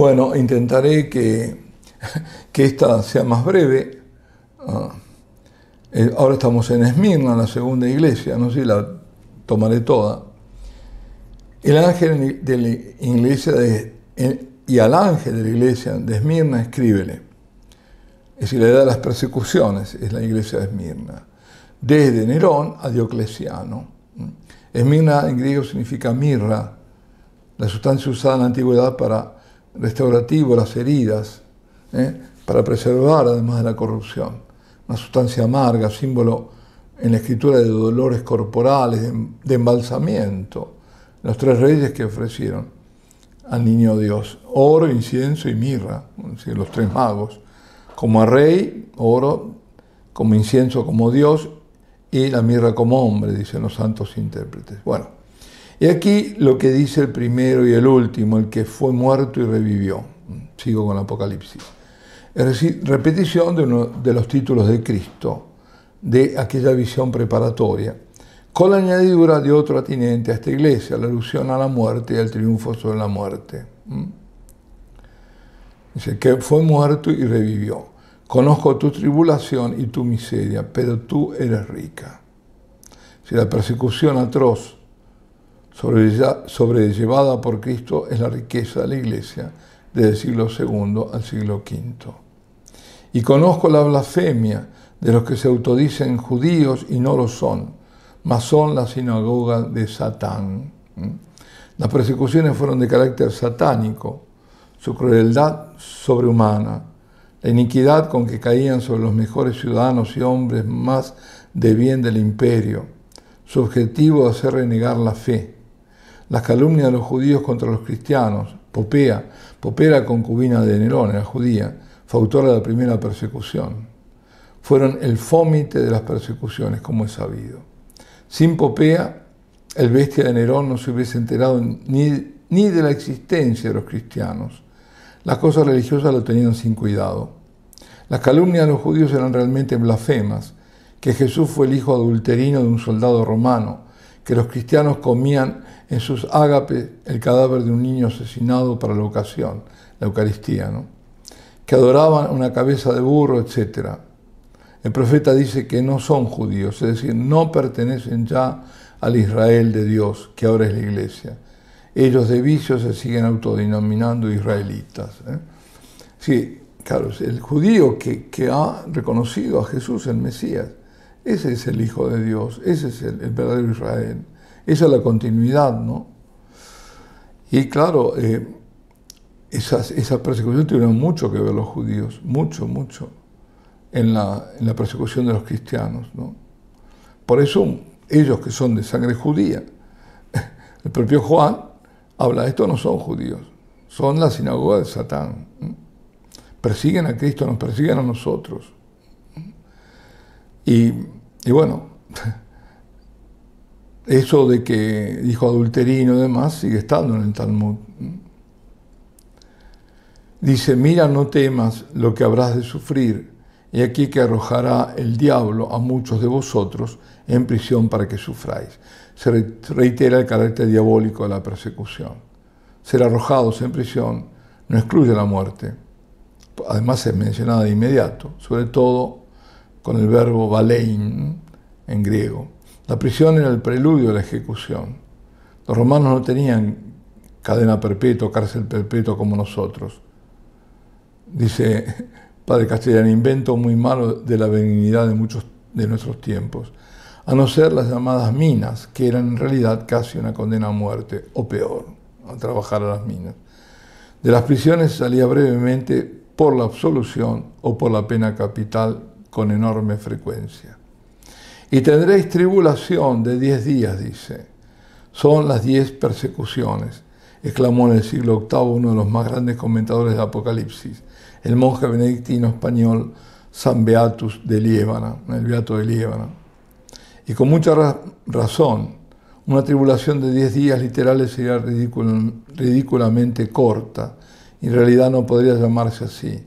Bueno, intentaré que, que esta sea más breve. Ah, eh, ahora estamos en Esmirna, la segunda iglesia, no sé si la tomaré toda. El ángel de la iglesia de, y al ángel de la iglesia de Esmirna escríbele. Es decir, la edad de las persecuciones es la iglesia de Esmirna. Desde Nerón a Diocleciano. Mm. Esmirna en griego significa mirra, la sustancia usada en la antigüedad para restaurativo las heridas, ¿eh? para preservar además de la corrupción. Una sustancia amarga, símbolo en la escritura de dolores corporales, de, embalsamiento. Los tres reyes que ofrecieron al niño Dios, oro, incienso y mirra, los tres magos, como a rey, oro, como incienso como Dios y la mirra como hombre, dicen los santos intérpretes. Bueno, y aquí lo que dice el primero y el último, el que fue muerto y revivió. Sigo con el Apocalipsis. Es decir, repetición de, uno de los títulos de Cristo, de aquella visión preparatoria, con la añadidura de otro atinente a esta iglesia, la alusión a la muerte y al triunfo sobre la muerte. ¿Mm? Dice que fue muerto y revivió. Conozco tu tribulación y tu miseria, pero tú eres rica. Si la persecución atroz sobrellevada por Cristo es la riqueza de la iglesia desde el siglo II al siglo V. Y conozco la blasfemia de los que se autodicen judíos y no lo son, mas son la sinagoga de Satán. Las persecuciones fueron de carácter satánico, su crueldad sobrehumana, la iniquidad con que caían sobre los mejores ciudadanos y hombres más de bien del imperio, su objetivo de hacer renegar la fe, las calumnias de los judíos contra los cristianos, Popea, Popea era concubina de Nerón, era judía, fue autora de la primera persecución. Fueron el fómite de las persecuciones, como es sabido. Sin Popea, el bestia de Nerón no se hubiese enterado ni, ni de la existencia de los cristianos. Las cosas religiosas lo tenían sin cuidado. Las calumnias de los judíos eran realmente blasfemas, que Jesús fue el hijo adulterino de un soldado romano, que los cristianos comían en sus ágapes el cadáver de un niño asesinado para la ocasión, la Eucaristía, ¿no? que adoraban una cabeza de burro, etc. El profeta dice que no son judíos, es decir, no pertenecen ya al Israel de Dios, que ahora es la iglesia. Ellos de vicio se siguen autodenominando israelitas. ¿eh? Sí, claro, el judío que, que ha reconocido a Jesús, el Mesías, ese es el Hijo de Dios, ese es el, verdadero Israel, esa es la continuidad, ¿no? Y claro, eh, esas, esa persecución tuvieron mucho que ver los judíos, mucho, mucho, en la, en la persecución de los cristianos, ¿no? Por eso ellos que son de sangre judía, el propio Juan habla, estos no son judíos, son la sinagoga de Satán. Persiguen a Cristo, nos persiguen a nosotros. Y, bueno, eso de que dijo adulterino y demás sigue estando en el Talmud. Dice, mira, no temas lo que habrás de sufrir, y aquí que arrojará el diablo a muchos de vosotros en prisión para que sufráis. Se reitera el carácter diabólico de la persecución. Ser arrojados en prisión no excluye la muerte. Además es mencionada de inmediato, sobre todo con el verbo balein en griego. La prisión era el preludio de la ejecución. Los romanos no tenían cadena perpetua, cárcel perpetua como nosotros. Dice Padre Castellano, invento muy malo de la benignidad de muchos de nuestros tiempos, a no ser las llamadas minas, que eran en realidad casi una condena a muerte, o peor, a trabajar a las minas. De las prisiones salía brevemente por la absolución o por la pena capital con enorme frecuencia. Y tendréis tribulación de diez días, dice. Son las diez persecuciones, exclamó en el siglo VIII uno de los más grandes comentadores de Apocalipsis, el monje benedictino español San Beatus de Liébana, el Beato de Liébana. Y con mucha razón, una tribulación de diez días literales sería ridículamente corta, en realidad no podría llamarse así,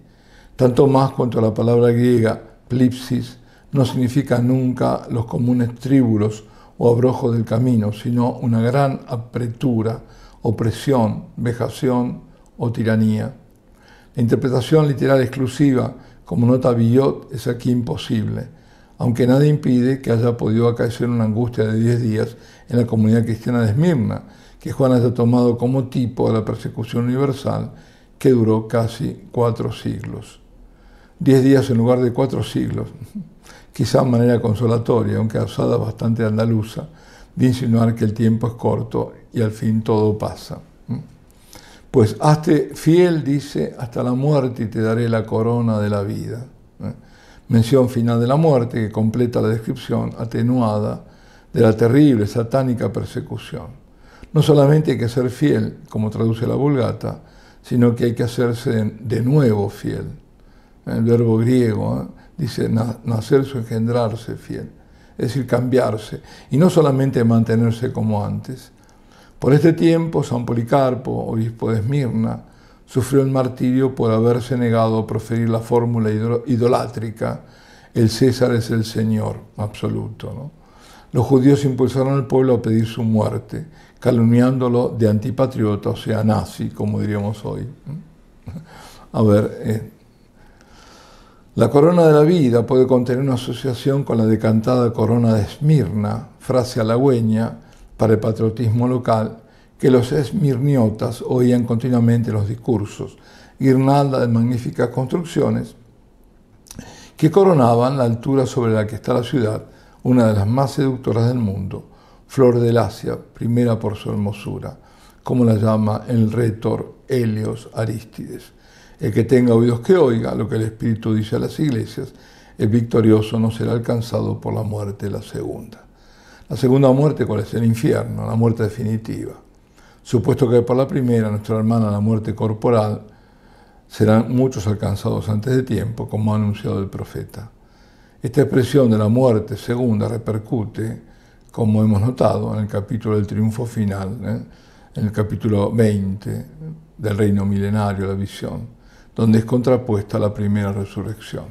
tanto más cuanto la palabra griega Elipsis no significa nunca los comunes tríbulos o abrojos del camino, sino una gran apretura, opresión, vejación o tiranía. La interpretación literal exclusiva, como nota Billot, es aquí imposible, aunque nada impide que haya podido acaecer una angustia de 10 días en la comunidad cristiana de Esmirna, que Juan haya tomado como tipo de la persecución universal que duró casi cuatro siglos diez días en lugar de cuatro siglos, quizá manera consolatoria, aunque asada bastante andaluza, de insinuar que el tiempo es corto y al fin todo pasa. ¿Mm? Pues hazte fiel, dice, hasta la muerte y te daré la corona de la vida. ¿Eh? Mención final de la muerte que completa la descripción atenuada de la terrible, satánica persecución. No solamente hay que ser fiel, como traduce la Vulgata, sino que hay que hacerse de nuevo fiel el verbo griego, ¿eh? dice nacerse o engendrarse fiel, es decir, cambiarse, y no solamente mantenerse como antes. Por este tiempo, San Policarpo, obispo de Esmirna, sufrió el martirio por haberse negado a proferir la fórmula idolátrica, el César es el Señor absoluto. Los judíos impulsaron al pueblo a pedir su muerte, calumniándolo de antipatriota, o sea, nazi, como diríamos hoy. A ver, eh, la corona de la vida puede contener una asociación con la decantada corona de Esmirna, frase halagüeña para el patriotismo local, que los esmirniotas oían continuamente los discursos, guirnalda de magníficas construcciones que coronaban la altura sobre la que está la ciudad, una de las más seductoras del mundo, flor del Asia, primera por su hermosura, como la llama el rétor Helios Aristides. El que tenga oídos que oiga lo que el Espíritu dice a las iglesias, el victorioso no será alcanzado por la muerte la segunda. La segunda muerte, ¿cuál es? El infierno, la muerte definitiva. Supuesto que por la primera, nuestra hermana, la muerte corporal, serán muchos alcanzados antes de tiempo, como ha anunciado el profeta. Esta expresión de la muerte segunda repercute, como hemos notado, en el capítulo del triunfo final, ¿eh? en el capítulo 20 del reino milenario, la visión donde es contrapuesta la primera resurrección.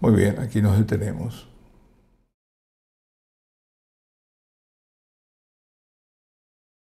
Muy bien, aquí nos detenemos.